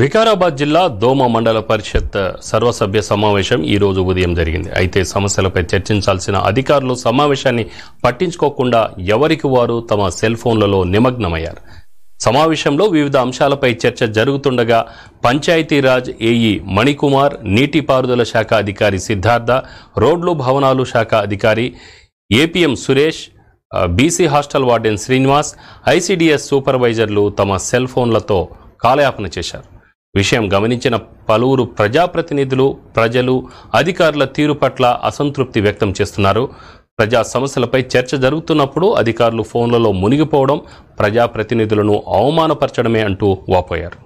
వికారాబాద్ జిల్లా దోమ మండల పరిషత్ సర్వసభ్య సమావేశం ఈ రోజు ఉదయం జరిగింది అయితే సమస్యలపై చర్చించాల్సిన అధికారులు సమావేశాన్ని పట్టించుకోకుండా ఎవరికి వారు తమ సెల్ ఫోన్లలో నిమగ్నమయ్యారు సమావేశంలో వివిధ అంశాలపై చర్చ జరుగుతుండగా పంచాయతీరాజ్ ఏఈ మణికుమార్ నీటిపారుదల శాఖ అధికారి సిద్ధార్థ రోడ్లు భవనాలు శాఖ అధికారి APM Suresh BC hostel warden Srinivas ICDS సూపర్వైజర్లు తమ సెల్ ఫోన్లతో కాలయాపన చేశారు విషయం గమనించిన పలువురు ప్రజాప్రతినిధులు ప్రజలు అధికారుల తీరు పట్ల అసంతృప్తి వ్యక్తం చేస్తున్నారు ప్రజా సమస్యలపై చర్చ జరుగుతున్నప్పుడు అధికారులు ఫోన్లలో మునిగిపోవడం ప్రజాప్రతినిధులను అవమానపరచడమే అంటూ వాపోయారు